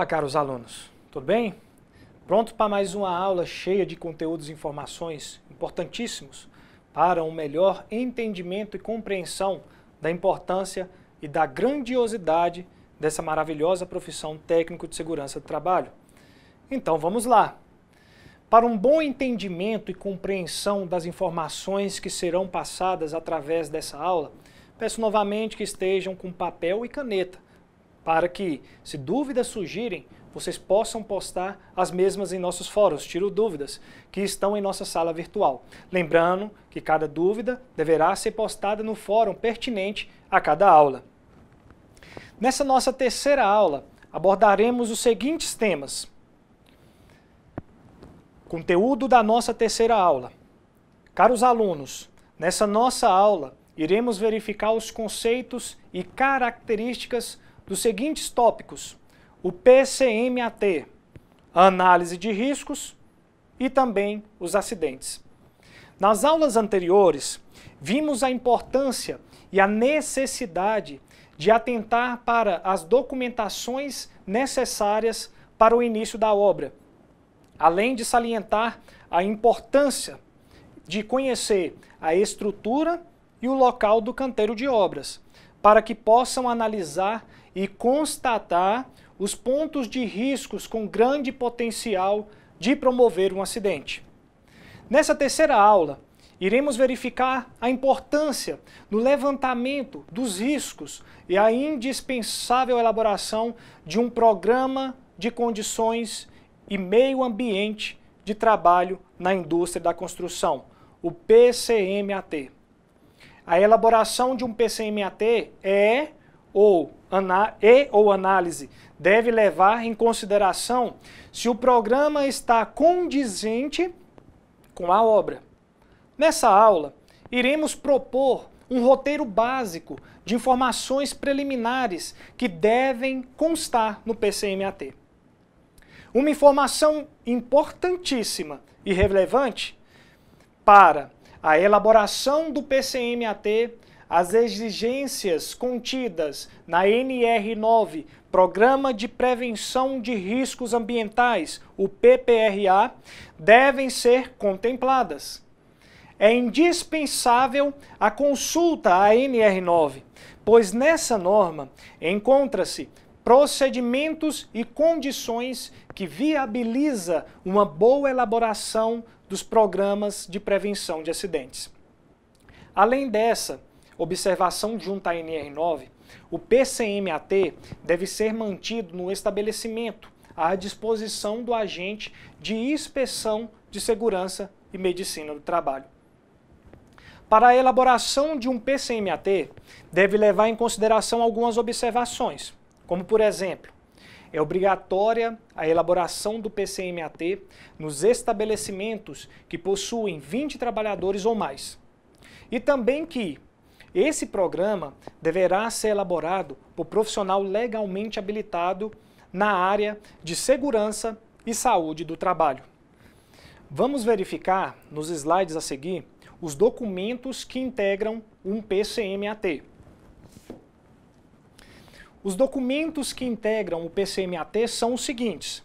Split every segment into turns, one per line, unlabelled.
Olá, caros alunos, tudo bem? Pronto para mais uma aula cheia de conteúdos e informações importantíssimos para um melhor entendimento e compreensão da importância e da grandiosidade dessa maravilhosa profissão técnico de segurança do trabalho. Então vamos lá! Para um bom entendimento e compreensão das informações que serão passadas através dessa aula, peço novamente que estejam com papel e caneta para que, se dúvidas surgirem, vocês possam postar as mesmas em nossos fóruns, tiro dúvidas, que estão em nossa sala virtual. Lembrando que cada dúvida deverá ser postada no fórum pertinente a cada aula. Nessa nossa terceira aula, abordaremos os seguintes temas. Conteúdo da nossa terceira aula. Caros alunos, nessa nossa aula, iremos verificar os conceitos e características dos seguintes tópicos: o PCMAT, a análise de riscos e também os acidentes. Nas aulas anteriores, vimos a importância e a necessidade de atentar para as documentações necessárias para o início da obra, além de salientar a importância de conhecer a estrutura e o local do canteiro de obras, para que possam analisar e constatar os pontos de riscos com grande potencial de promover um acidente. Nessa terceira aula, iremos verificar a importância no levantamento dos riscos e a indispensável elaboração de um programa de condições e meio ambiente de trabalho na indústria da construção, o PCMAT. A elaboração de um PCMAT é ou e ou análise deve levar em consideração se o programa está condizente com a obra. Nessa aula, iremos propor um roteiro básico de informações preliminares que devem constar no PCMAT. Uma informação importantíssima e relevante para a elaboração do PCMAT as exigências contidas na NR9, Programa de Prevenção de Riscos Ambientais, o PPRA, devem ser contempladas. É indispensável a consulta à NR9, pois nessa norma encontra-se procedimentos e condições que viabiliza uma boa elaboração dos programas de prevenção de acidentes. Além dessa, observação junta à NR9, o PCMAT deve ser mantido no estabelecimento, à disposição do agente de inspeção de segurança e medicina do trabalho. Para a elaboração de um PCMAT, deve levar em consideração algumas observações, como por exemplo, é obrigatória a elaboração do PCMAT nos estabelecimentos que possuem 20 trabalhadores ou mais. E também que esse programa deverá ser elaborado por profissional legalmente habilitado na área de segurança e saúde do trabalho. Vamos verificar nos slides a seguir os documentos que integram um PCMAT. Os documentos que integram o PCMAT são os seguintes: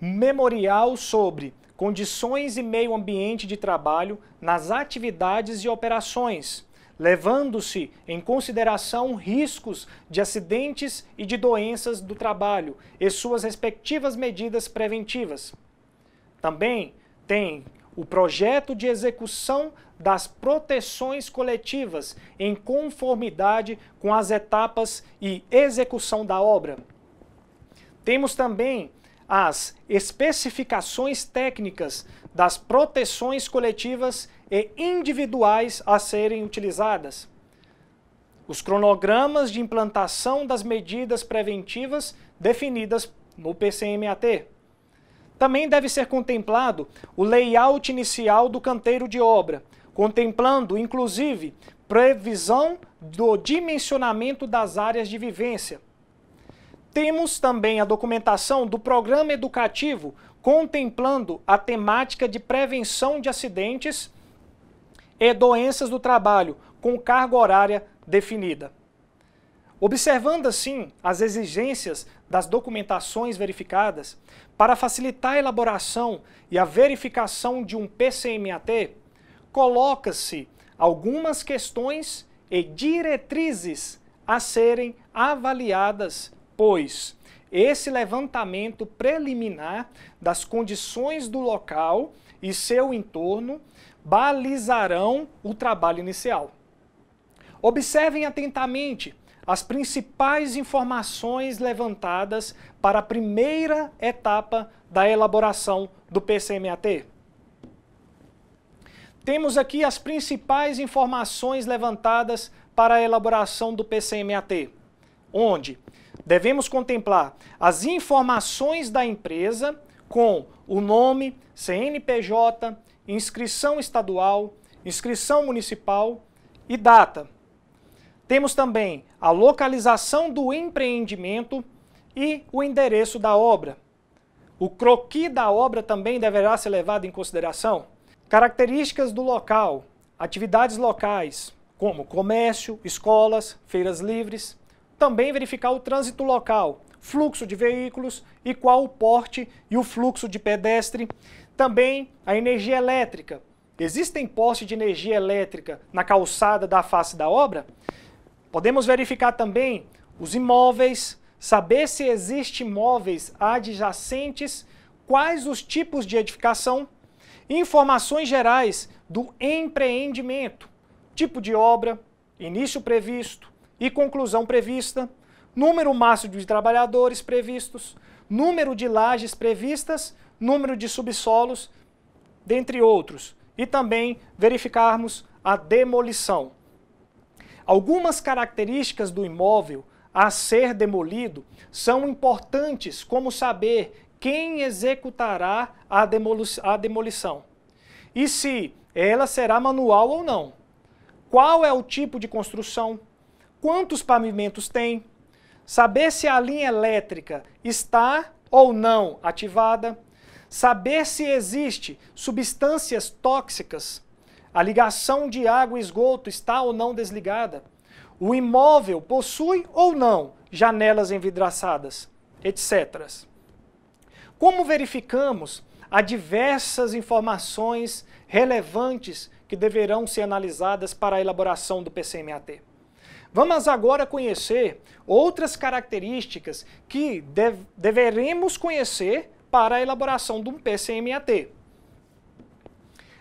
Memorial sobre condições e meio ambiente de trabalho nas atividades e operações levando-se em consideração riscos de acidentes e de doenças do trabalho e suas respectivas medidas preventivas. Também tem o projeto de execução das proteções coletivas em conformidade com as etapas e execução da obra. Temos também as especificações técnicas das proteções coletivas e individuais a serem utilizadas, os cronogramas de implantação das medidas preventivas definidas no PCMAT. Também deve ser contemplado o layout inicial do canteiro de obra, contemplando, inclusive, previsão do dimensionamento das áreas de vivência temos também a documentação do programa educativo contemplando a temática de prevenção de acidentes e doenças do trabalho, com carga horária definida. Observando assim as exigências das documentações verificadas, para facilitar a elaboração e a verificação de um PCMAT, coloca-se algumas questões e diretrizes a serem avaliadas pois esse levantamento preliminar das condições do local e seu entorno balizarão o trabalho inicial. Observem atentamente as principais informações levantadas para a primeira etapa da elaboração do PCMAT. Temos aqui as principais informações levantadas para a elaboração do PCMAT, onde devemos contemplar as informações da empresa com o nome, CNPJ, inscrição estadual, inscrição municipal e data. Temos também a localização do empreendimento e o endereço da obra. O croqui da obra também deverá ser levado em consideração. Características do local, atividades locais, como comércio, escolas, feiras livres. Também verificar o trânsito local, fluxo de veículos e qual o porte e o fluxo de pedestre. Também a energia elétrica. Existem postes de energia elétrica na calçada da face da obra? Podemos verificar também os imóveis, saber se existem imóveis adjacentes, quais os tipos de edificação, informações gerais do empreendimento, tipo de obra, início previsto, e conclusão prevista, número máximo de trabalhadores previstos, número de lajes previstas, número de subsolos, dentre outros, e também verificarmos a demolição. Algumas características do imóvel a ser demolido são importantes, como saber quem executará a, demoli a demolição e se ela será manual ou não. Qual é o tipo de construção? quantos pavimentos tem, saber se a linha elétrica está ou não ativada, saber se existe substâncias tóxicas, a ligação de água e esgoto está ou não desligada, o imóvel possui ou não janelas envidraçadas, etc. Como verificamos, há diversas informações relevantes que deverão ser analisadas para a elaboração do PCMAT. Vamos agora conhecer outras características que dev deveremos conhecer para a elaboração de um PCMAT.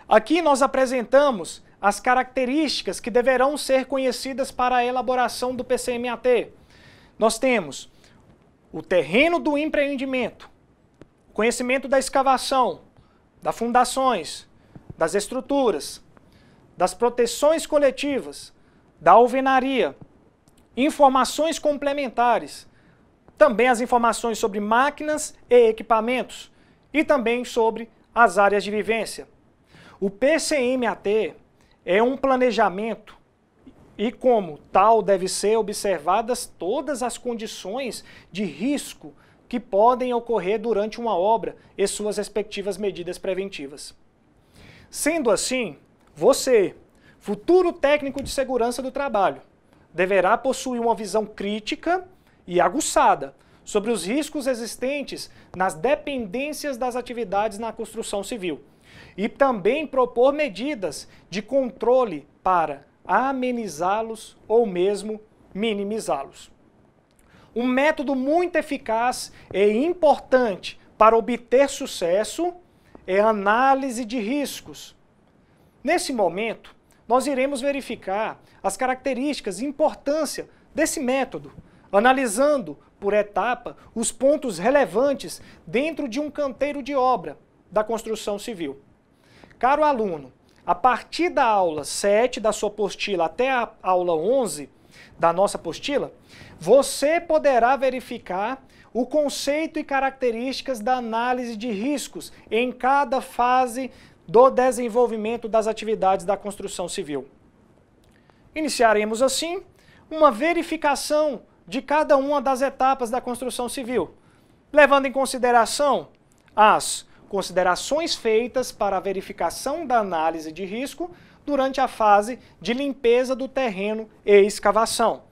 Aqui nós apresentamos as características que deverão ser conhecidas para a elaboração do PCMAT. Nós temos o terreno do empreendimento, conhecimento da escavação, das fundações, das estruturas, das proteções coletivas, da alvenaria, informações complementares, também as informações sobre máquinas e equipamentos e também sobre as áreas de vivência. O PCMAT é um planejamento e, como tal, deve ser observadas todas as condições de risco que podem ocorrer durante uma obra e suas respectivas medidas preventivas. Sendo assim, você, Futuro técnico de segurança do trabalho deverá possuir uma visão crítica e aguçada sobre os riscos existentes nas dependências das atividades na construção civil e também propor medidas de controle para amenizá-los ou mesmo minimizá-los. Um método muito eficaz e importante para obter sucesso é a análise de riscos. Nesse momento, nós iremos verificar as características e importância desse método, analisando por etapa os pontos relevantes dentro de um canteiro de obra da construção civil. Caro aluno, a partir da aula 7 da sua apostila até a aula 11 da nossa apostila, você poderá verificar o conceito e características da análise de riscos em cada fase do desenvolvimento das atividades da construção civil. Iniciaremos, assim, uma verificação de cada uma das etapas da construção civil, levando em consideração as considerações feitas para a verificação da análise de risco durante a fase de limpeza do terreno e escavação.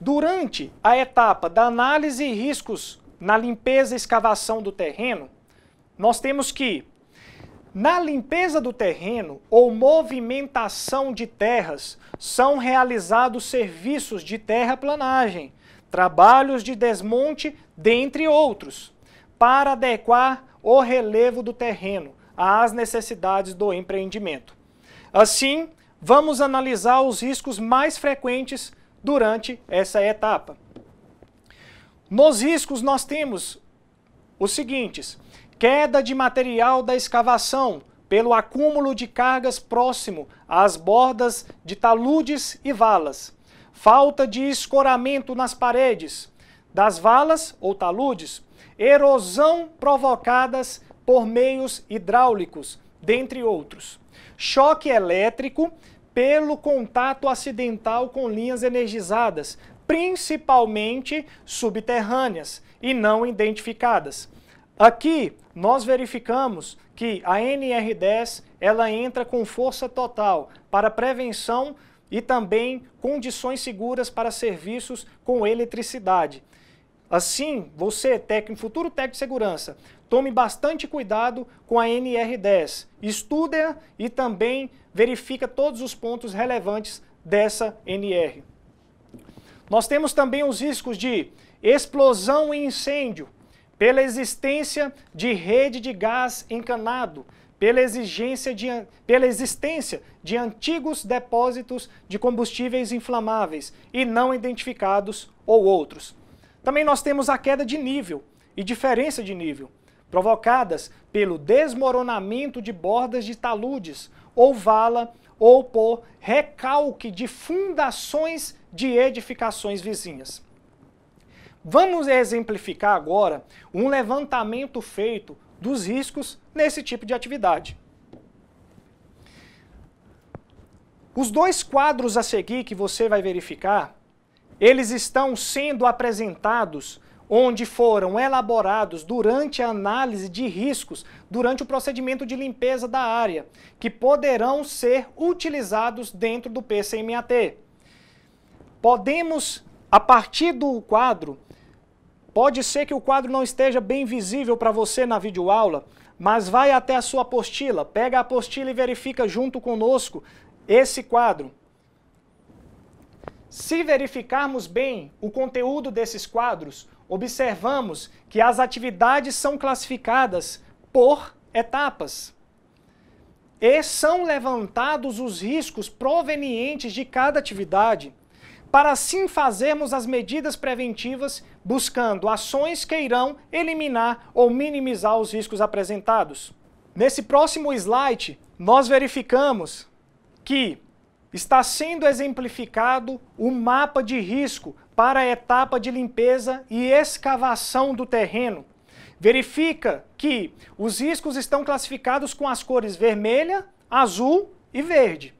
Durante a etapa da análise e riscos na limpeza e escavação do terreno, nós temos que, na limpeza do terreno ou movimentação de terras, são realizados serviços de terraplanagem, trabalhos de desmonte, dentre outros, para adequar o relevo do terreno às necessidades do empreendimento. Assim, vamos analisar os riscos mais frequentes durante essa etapa. Nos riscos, nós temos os seguintes: Queda de material da escavação pelo acúmulo de cargas próximo às bordas de taludes e valas. Falta de escoramento nas paredes das valas ou taludes, erosão provocadas por meios hidráulicos, dentre outros. Choque elétrico pelo contato acidental com linhas energizadas, principalmente subterrâneas e não identificadas. Aqui nós verificamos que a NR10 ela entra com força total para prevenção e também condições seguras para serviços com eletricidade. Assim, você, técnico, futuro técnico de segurança, tome bastante cuidado com a NR10. Estude-a e também verifica todos os pontos relevantes dessa NR. Nós temos também os riscos de explosão e incêndio pela existência de rede de gás encanado, pela, exigência de, pela existência de antigos depósitos de combustíveis inflamáveis e não identificados ou outros. Também nós temos a queda de nível e diferença de nível, provocadas pelo desmoronamento de bordas de taludes ou vala ou por recalque de fundações de edificações vizinhas. Vamos exemplificar agora um levantamento feito dos riscos nesse tipo de atividade. Os dois quadros a seguir que você vai verificar, eles estão sendo apresentados onde foram elaborados durante a análise de riscos durante o procedimento de limpeza da área, que poderão ser utilizados dentro do PCMAT. Podemos a partir do quadro, pode ser que o quadro não esteja bem visível para você na videoaula, mas vai até a sua apostila, pega a apostila e verifica junto conosco esse quadro. Se verificarmos bem o conteúdo desses quadros, observamos que as atividades são classificadas por etapas. E são levantados os riscos provenientes de cada atividade para assim fazermos as medidas preventivas, buscando ações que irão eliminar ou minimizar os riscos apresentados. Nesse próximo slide, nós verificamos que está sendo exemplificado o mapa de risco para a etapa de limpeza e escavação do terreno. Verifica que os riscos estão classificados com as cores vermelha, azul e verde.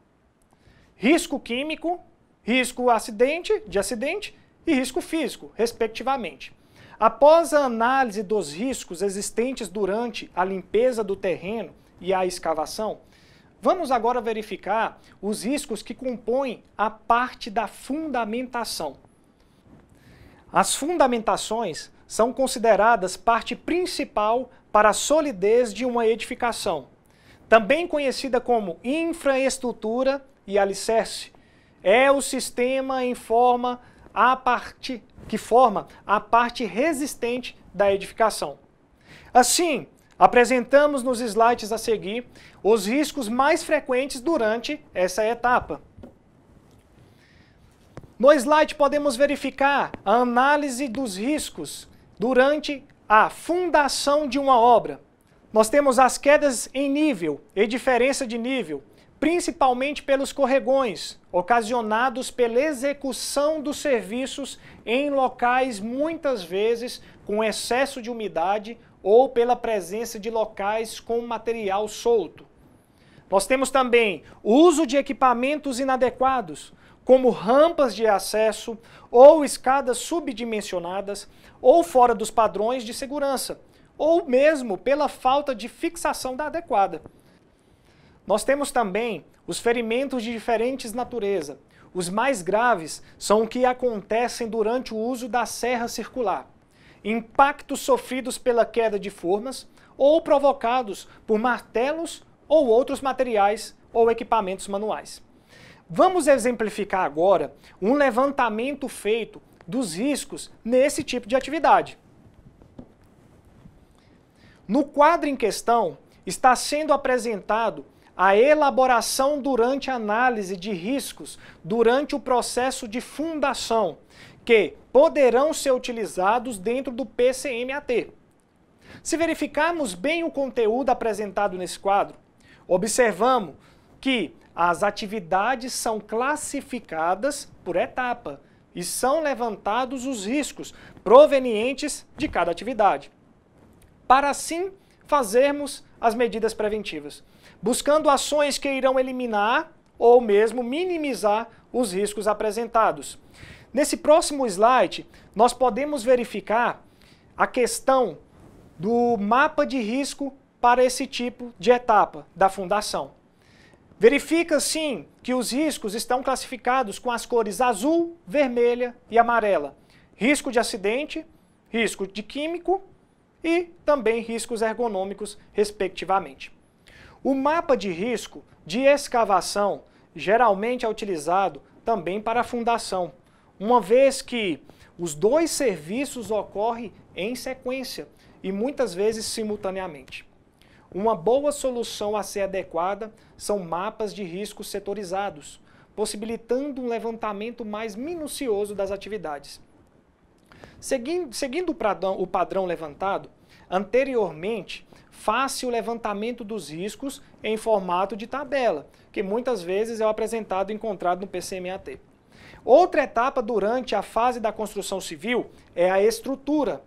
Risco químico, risco acidente, de acidente e risco físico, respectivamente. Após a análise dos riscos existentes durante a limpeza do terreno e a escavação, vamos agora verificar os riscos que compõem a parte da fundamentação. As fundamentações são consideradas parte principal para a solidez de uma edificação, também conhecida como infraestrutura e alicerce, é o sistema em forma a parte que forma a parte resistente da edificação. Assim, apresentamos nos slides a seguir os riscos mais frequentes durante essa etapa. No slide podemos verificar a análise dos riscos durante a fundação de uma obra. Nós temos as quedas em nível e diferença de nível, principalmente pelos corregões, ocasionados pela execução dos serviços em locais muitas vezes com excesso de umidade ou pela presença de locais com material solto. Nós temos também o uso de equipamentos inadequados, como rampas de acesso ou escadas subdimensionadas ou fora dos padrões de segurança, ou mesmo pela falta de fixação da adequada. Nós temos também os ferimentos de diferentes natureza. Os mais graves são os que acontecem durante o uso da serra circular. Impactos sofridos pela queda de formas ou provocados por martelos ou outros materiais ou equipamentos manuais. Vamos exemplificar agora um levantamento feito dos riscos nesse tipo de atividade. No quadro em questão, está sendo apresentado a elaboração durante análise de riscos durante o processo de fundação, que poderão ser utilizados dentro do PCMAT. Se verificarmos bem o conteúdo apresentado nesse quadro, observamos que as atividades são classificadas por etapa e são levantados os riscos provenientes de cada atividade, para assim fazermos as medidas preventivas buscando ações que irão eliminar ou mesmo minimizar os riscos apresentados. Nesse próximo slide, nós podemos verificar a questão do mapa de risco para esse tipo de etapa da fundação. Verifica, sim, que os riscos estão classificados com as cores azul, vermelha e amarela. Risco de acidente, risco de químico e também riscos ergonômicos, respectivamente. O mapa de risco de escavação geralmente é utilizado também para a fundação, uma vez que os dois serviços ocorrem em sequência e muitas vezes simultaneamente. Uma boa solução a ser adequada são mapas de risco setorizados, possibilitando um levantamento mais minucioso das atividades. Seguindo, seguindo o, padrão, o padrão levantado, anteriormente faça o levantamento dos riscos em formato de tabela, que muitas vezes é o apresentado e encontrado no PCMAT. Outra etapa durante a fase da construção civil é a estrutura,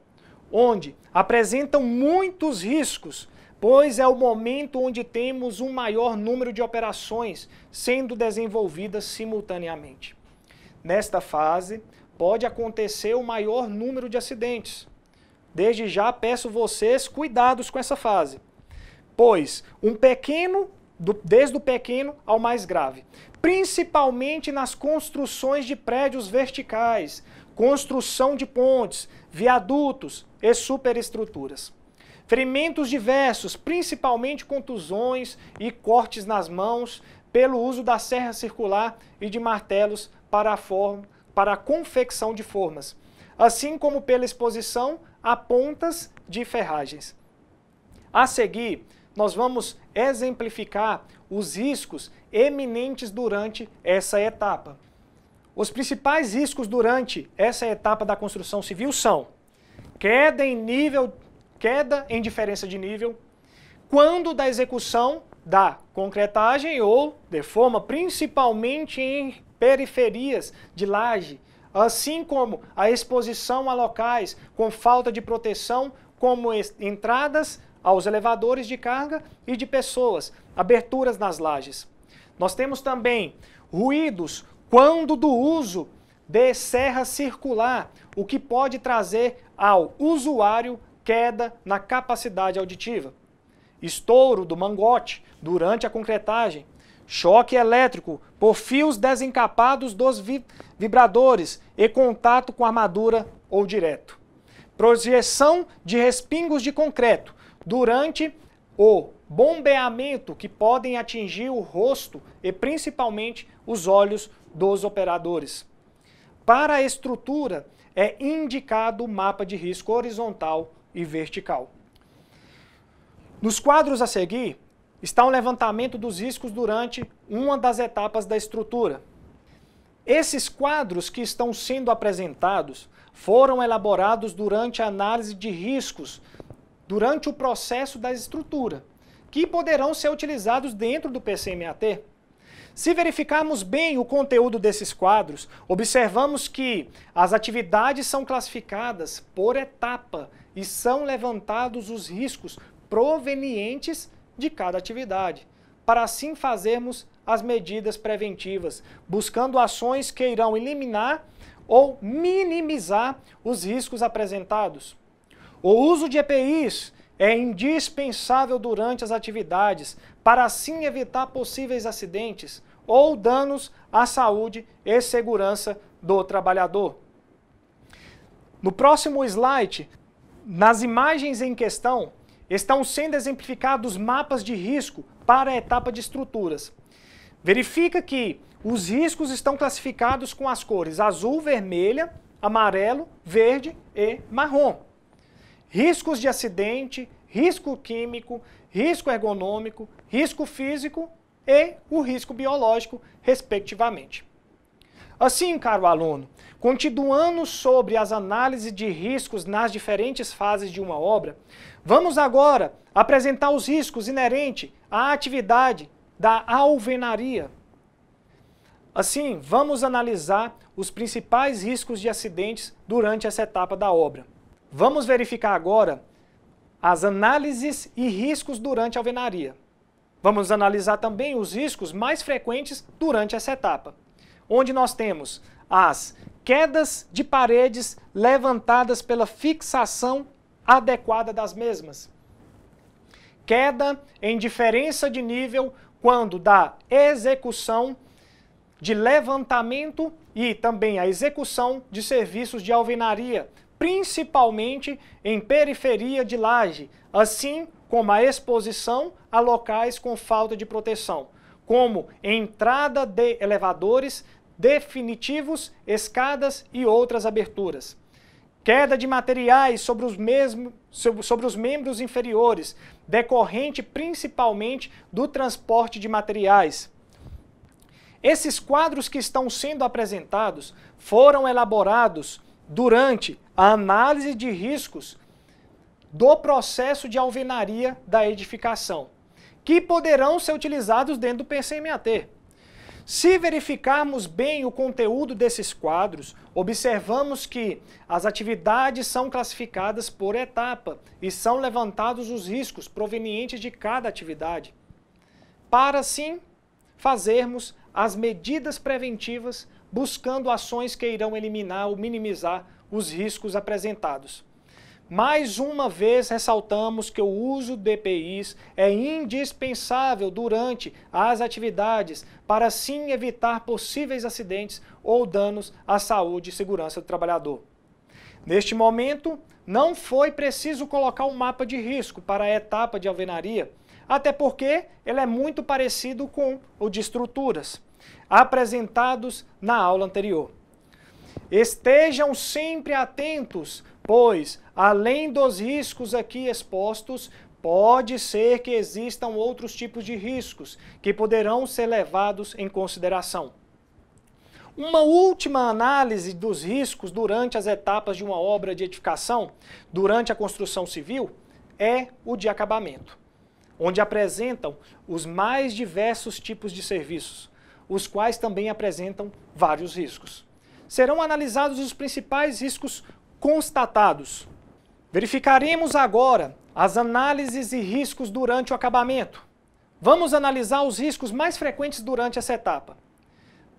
onde apresentam muitos riscos, pois é o momento onde temos um maior número de operações sendo desenvolvidas simultaneamente. Nesta fase, pode acontecer o maior número de acidentes, Desde já peço vocês cuidados com essa fase, pois um pequeno, do, desde o pequeno ao mais grave, principalmente nas construções de prédios verticais, construção de pontes, viadutos e superestruturas. Ferimentos diversos, principalmente contusões e cortes nas mãos, pelo uso da serra circular e de martelos para a, forma, para a confecção de formas assim como pela exposição a pontas de ferragens. A seguir, nós vamos exemplificar os riscos eminentes durante essa etapa. Os principais riscos durante essa etapa da construção civil são queda em nível, queda em diferença de nível, quando da execução da concretagem ou de forma principalmente em periferias de laje, assim como a exposição a locais com falta de proteção, como entradas aos elevadores de carga e de pessoas, aberturas nas lajes. Nós temos também ruídos quando do uso de serra circular, o que pode trazer ao usuário queda na capacidade auditiva. Estouro do mangote durante a concretagem, choque elétrico por fios desencapados dos vibradores e contato com armadura ou direto. Projeção de respingos de concreto durante o bombeamento que podem atingir o rosto e principalmente os olhos dos operadores. Para a estrutura, é indicado o mapa de risco horizontal e vertical. Nos quadros a seguir, está um levantamento dos riscos durante uma das etapas da estrutura. Esses quadros que estão sendo apresentados foram elaborados durante a análise de riscos, durante o processo da estrutura, que poderão ser utilizados dentro do PCMAT. Se verificarmos bem o conteúdo desses quadros, observamos que as atividades são classificadas por etapa e são levantados os riscos provenientes de cada atividade, para assim fazermos as medidas preventivas, buscando ações que irão eliminar ou minimizar os riscos apresentados. O uso de EPIs é indispensável durante as atividades, para assim evitar possíveis acidentes ou danos à saúde e segurança do trabalhador. No próximo slide, nas imagens em questão, estão sendo exemplificados mapas de risco para a etapa de estruturas. Verifica que os riscos estão classificados com as cores azul, vermelha, amarelo, verde e marrom. Riscos de acidente, risco químico, risco ergonômico, risco físico e o risco biológico, respectivamente. Assim, caro aluno, continuando sobre as análises de riscos nas diferentes fases de uma obra, Vamos agora apresentar os riscos inerentes à atividade da alvenaria. Assim, vamos analisar os principais riscos de acidentes durante essa etapa da obra. Vamos verificar agora as análises e riscos durante a alvenaria. Vamos analisar também os riscos mais frequentes durante essa etapa, onde nós temos as quedas de paredes levantadas pela fixação adequada das mesmas. Queda em diferença de nível quando da execução de levantamento e também a execução de serviços de alvenaria, principalmente em periferia de laje, assim como a exposição a locais com falta de proteção, como entrada de elevadores definitivos, escadas e outras aberturas queda de materiais sobre os, mesmos, sobre os membros inferiores, decorrente principalmente do transporte de materiais. Esses quadros que estão sendo apresentados foram elaborados durante a análise de riscos do processo de alvenaria da edificação, que poderão ser utilizados dentro do PCMAT. Se verificarmos bem o conteúdo desses quadros, observamos que as atividades são classificadas por etapa e são levantados os riscos provenientes de cada atividade, para assim fazermos as medidas preventivas buscando ações que irão eliminar ou minimizar os riscos apresentados. Mais uma vez ressaltamos que o uso de EPIs é indispensável durante as atividades para sim evitar possíveis acidentes ou danos à saúde e segurança do trabalhador. Neste momento, não foi preciso colocar um mapa de risco para a etapa de alvenaria, até porque ele é muito parecido com o de estruturas, apresentados na aula anterior. Estejam sempre atentos pois, além dos riscos aqui expostos, pode ser que existam outros tipos de riscos que poderão ser levados em consideração. Uma última análise dos riscos durante as etapas de uma obra de edificação, durante a construção civil, é o de acabamento, onde apresentam os mais diversos tipos de serviços, os quais também apresentam vários riscos. Serão analisados os principais riscos constatados. Verificaremos agora as análises e riscos durante o acabamento. Vamos analisar os riscos mais frequentes durante essa etapa.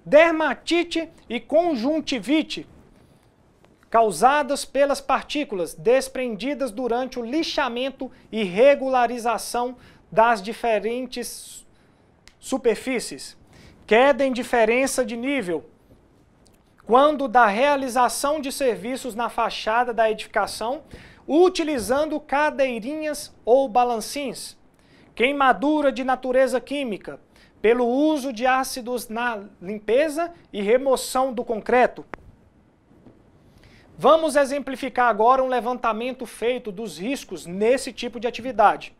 Dermatite e conjuntivite, causadas pelas partículas desprendidas durante o lixamento e regularização das diferentes superfícies. Queda em diferença de nível quando da realização de serviços na fachada da edificação, utilizando cadeirinhas ou balancins. Queimadura de natureza química, pelo uso de ácidos na limpeza e remoção do concreto. Vamos exemplificar agora um levantamento feito dos riscos nesse tipo de atividade.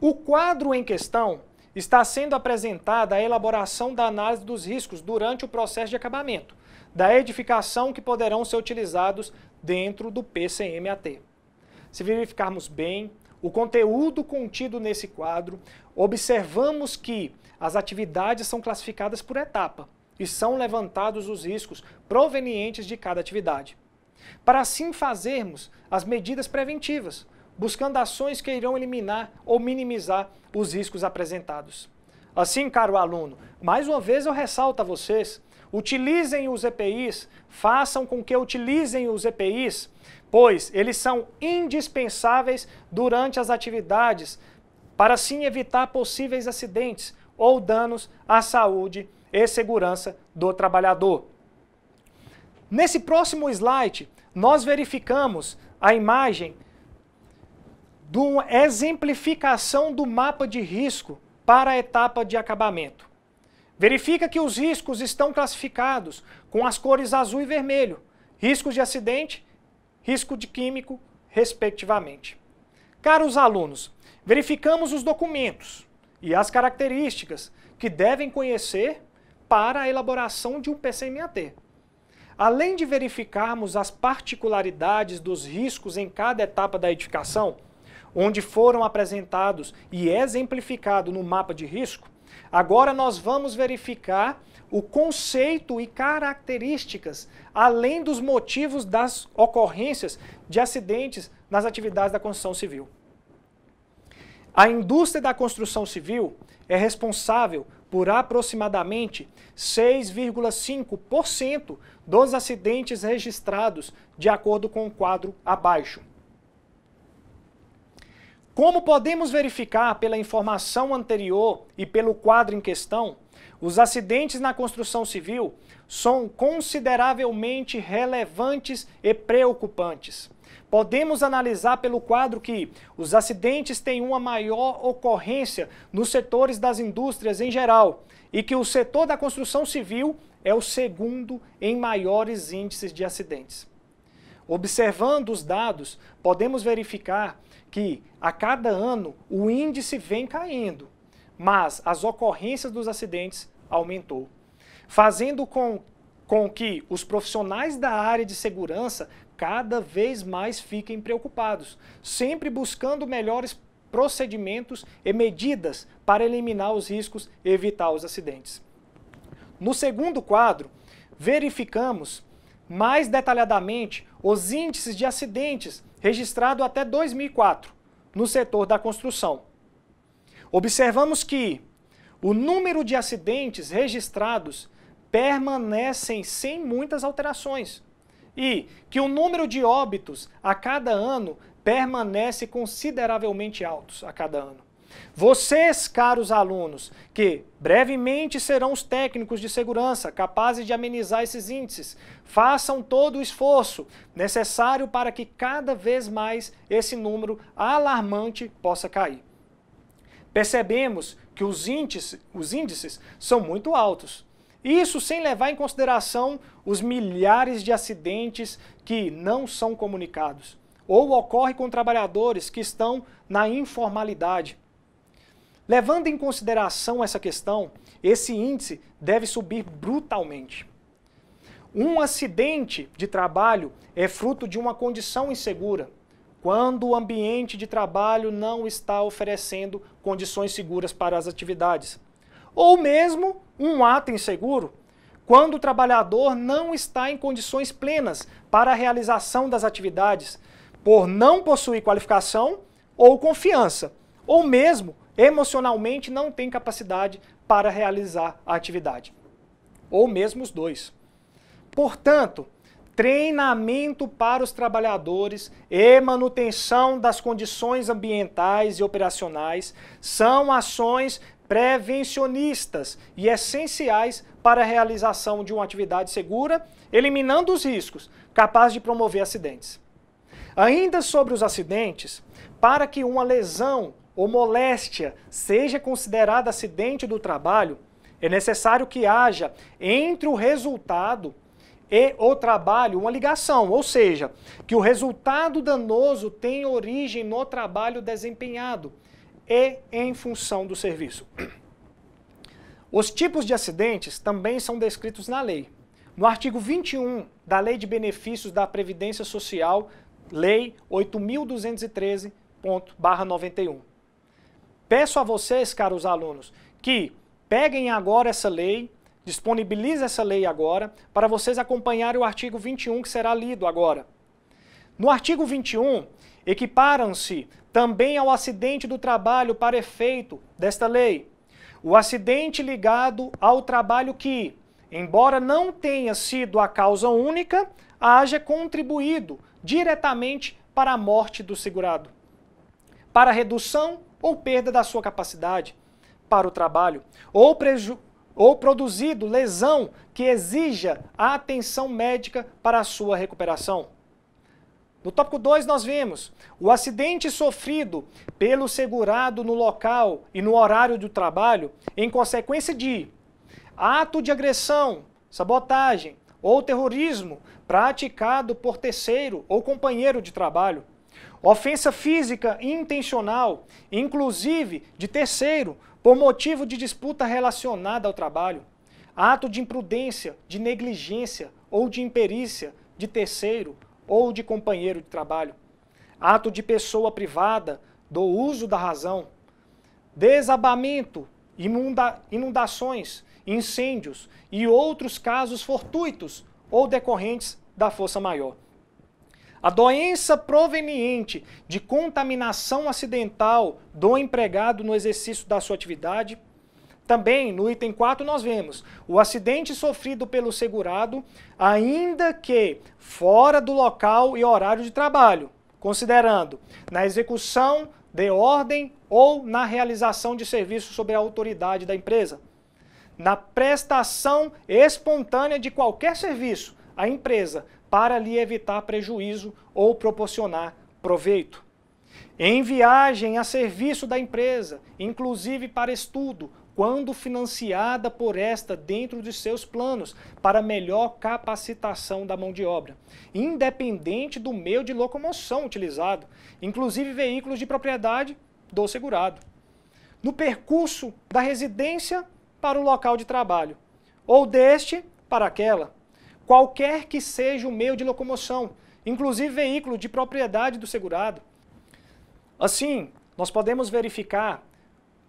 O quadro em questão está sendo apresentada a elaboração da análise dos riscos durante o processo de acabamento da edificação que poderão ser utilizados dentro do PCMAT. Se verificarmos bem o conteúdo contido nesse quadro, observamos que as atividades são classificadas por etapa e são levantados os riscos provenientes de cada atividade. Para assim fazermos as medidas preventivas, buscando ações que irão eliminar ou minimizar os riscos apresentados. Assim, caro aluno, mais uma vez eu ressalto a vocês Utilizem os EPIs, façam com que utilizem os EPIs, pois eles são indispensáveis durante as atividades, para sim evitar possíveis acidentes ou danos à saúde e segurança do trabalhador. Nesse próximo slide, nós verificamos a imagem de uma exemplificação do mapa de risco para a etapa de acabamento. Verifica que os riscos estão classificados com as cores azul e vermelho, riscos de acidente, risco de químico, respectivamente. Caros alunos, verificamos os documentos e as características que devem conhecer para a elaboração de um PCMAT. Além de verificarmos as particularidades dos riscos em cada etapa da edificação, onde foram apresentados e exemplificado no mapa de risco, Agora nós vamos verificar o conceito e características, além dos motivos das ocorrências de acidentes nas atividades da construção civil. A indústria da construção civil é responsável por aproximadamente 6,5% dos acidentes registrados, de acordo com o quadro abaixo. Como podemos verificar pela informação anterior e pelo quadro em questão, os acidentes na construção civil são consideravelmente relevantes e preocupantes. Podemos analisar pelo quadro que os acidentes têm uma maior ocorrência nos setores das indústrias em geral e que o setor da construção civil é o segundo em maiores índices de acidentes. Observando os dados, podemos verificar que a cada ano o índice vem caindo, mas as ocorrências dos acidentes aumentou, fazendo com, com que os profissionais da área de segurança cada vez mais fiquem preocupados, sempre buscando melhores procedimentos e medidas para eliminar os riscos e evitar os acidentes. No segundo quadro, verificamos mais detalhadamente os índices de acidentes registrados até 2004 no setor da construção. Observamos que o número de acidentes registrados permanecem sem muitas alterações e que o número de óbitos a cada ano permanece consideravelmente altos a cada ano. Vocês, caros alunos, que brevemente serão os técnicos de segurança capazes de amenizar esses índices, façam todo o esforço necessário para que cada vez mais esse número alarmante possa cair. Percebemos que os índices, os índices são muito altos. Isso sem levar em consideração os milhares de acidentes que não são comunicados ou ocorre com trabalhadores que estão na informalidade. Levando em consideração essa questão, esse índice deve subir brutalmente. Um acidente de trabalho é fruto de uma condição insegura, quando o ambiente de trabalho não está oferecendo condições seguras para as atividades. Ou mesmo um ato inseguro, quando o trabalhador não está em condições plenas para a realização das atividades, por não possuir qualificação ou confiança, ou mesmo emocionalmente não tem capacidade para realizar a atividade, ou mesmo os dois. Portanto, treinamento para os trabalhadores e manutenção das condições ambientais e operacionais são ações prevencionistas e essenciais para a realização de uma atividade segura, eliminando os riscos, capazes de promover acidentes. Ainda sobre os acidentes, para que uma lesão ou moléstia seja considerada acidente do trabalho, é necessário que haja entre o resultado e o trabalho uma ligação, ou seja, que o resultado danoso tem origem no trabalho desempenhado e em função do serviço. Os tipos de acidentes também são descritos na lei. No artigo 21 da Lei de Benefícios da Previdência Social, Lei 8213.91. Peço a vocês, caros alunos, que peguem agora essa lei, disponibilize essa lei agora, para vocês acompanharem o artigo 21 que será lido agora. No artigo 21, equiparam-se também ao acidente do trabalho para efeito desta lei. O acidente ligado ao trabalho que, embora não tenha sido a causa única, haja contribuído diretamente para a morte do segurado. Para a redução ou perda da sua capacidade para o trabalho, ou, preju ou produzido lesão que exija a atenção médica para a sua recuperação. No tópico 2, nós vemos o acidente sofrido pelo segurado no local e no horário do trabalho em consequência de ato de agressão, sabotagem ou terrorismo praticado por terceiro ou companheiro de trabalho, ofensa física intencional, inclusive de terceiro, por motivo de disputa relacionada ao trabalho, ato de imprudência, de negligência ou de imperícia de terceiro ou de companheiro de trabalho, ato de pessoa privada do uso da razão, desabamento, inunda inundações, incêndios e outros casos fortuitos ou decorrentes da força maior. A doença proveniente de contaminação acidental do empregado no exercício da sua atividade. Também, no item 4, nós vemos o acidente sofrido pelo segurado, ainda que fora do local e horário de trabalho, considerando na execução de ordem ou na realização de serviço sob a autoridade da empresa. Na prestação espontânea de qualquer serviço, a empresa para lhe evitar prejuízo ou proporcionar proveito. Em viagem a serviço da empresa, inclusive para estudo, quando financiada por esta dentro de seus planos para melhor capacitação da mão de obra, independente do meio de locomoção utilizado, inclusive veículos de propriedade do segurado. No percurso da residência para o local de trabalho, ou deste para aquela qualquer que seja o meio de locomoção, inclusive veículo de propriedade do segurado. Assim, nós podemos verificar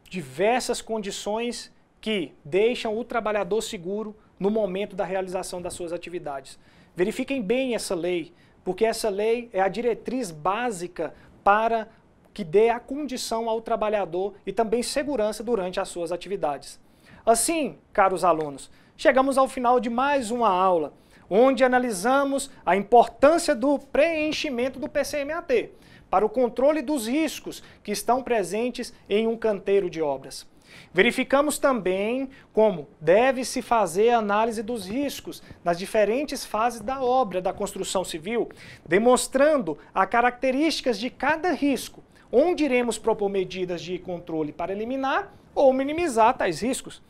diversas condições que deixam o trabalhador seguro no momento da realização das suas atividades. Verifiquem bem essa lei, porque essa lei é a diretriz básica para que dê a condição ao trabalhador e também segurança durante as suas atividades. Assim, caros alunos, chegamos ao final de mais uma aula onde analisamos a importância do preenchimento do PCMAT para o controle dos riscos que estão presentes em um canteiro de obras. Verificamos também como deve-se fazer a análise dos riscos nas diferentes fases da obra da construção civil, demonstrando as características de cada risco, onde iremos propor medidas de controle para eliminar ou minimizar tais riscos.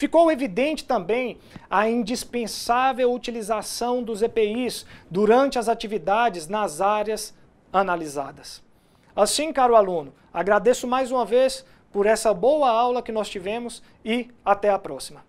Ficou evidente também a indispensável utilização dos EPIs durante as atividades nas áreas analisadas. Assim, caro aluno, agradeço mais uma vez por essa boa aula que nós tivemos e até a próxima.